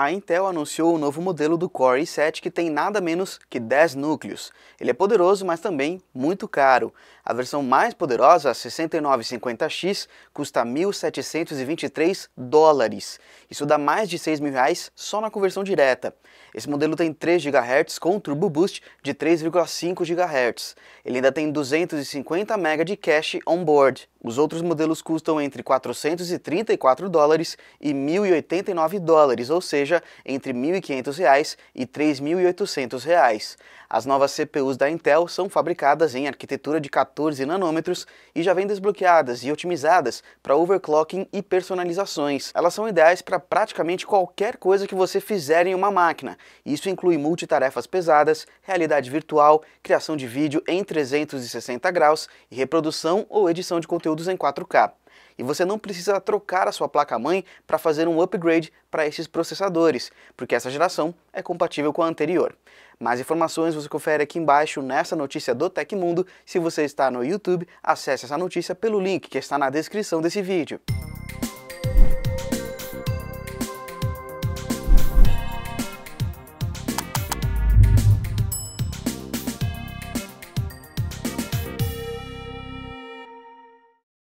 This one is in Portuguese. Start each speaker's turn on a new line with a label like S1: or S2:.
S1: A Intel anunciou o um novo modelo do Core i7 que tem nada menos que 10 núcleos. Ele é poderoso, mas também muito caro. A versão mais poderosa, a 6950X, custa 1.723 dólares. Isso dá mais de 6 mil reais só na conversão direta. Esse modelo tem 3 GHz com Turbo Boost de 3,5 GHz. Ele ainda tem 250 MB de cache on-board. Os outros modelos custam entre 434 dólares e 1.089 dólares, ou seja, seja, entre R$ 1.500 e R$ 3.800. As novas CPUs da Intel são fabricadas em arquitetura de 14 nanômetros e já vêm desbloqueadas e otimizadas para overclocking e personalizações. Elas são ideais para praticamente qualquer coisa que você fizer em uma máquina. Isso inclui multitarefas pesadas, realidade virtual, criação de vídeo em 360 graus e reprodução ou edição de conteúdos em 4K e você não precisa trocar a sua placa-mãe para fazer um upgrade para esses processadores, porque essa geração é compatível com a anterior. Mais informações você confere aqui embaixo nessa notícia do Tecmundo. Se você está no YouTube, acesse essa notícia pelo link que está na descrição desse vídeo.